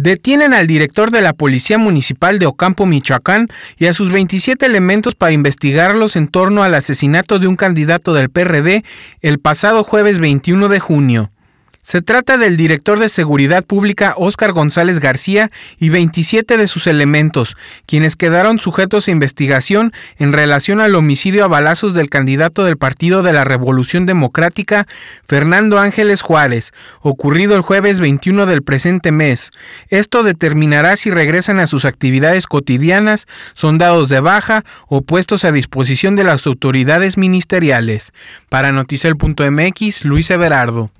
Detienen al director de la Policía Municipal de Ocampo, Michoacán, y a sus 27 elementos para investigarlos en torno al asesinato de un candidato del PRD el pasado jueves 21 de junio. Se trata del director de Seguridad Pública Óscar González García y 27 de sus elementos, quienes quedaron sujetos a investigación en relación al homicidio a balazos del candidato del Partido de la Revolución Democrática, Fernando Ángeles Juárez, ocurrido el jueves 21 del presente mes. Esto determinará si regresan a sus actividades cotidianas, son dados de baja o puestos a disposición de las autoridades ministeriales. Para Noticel.mx, Luis Everardo.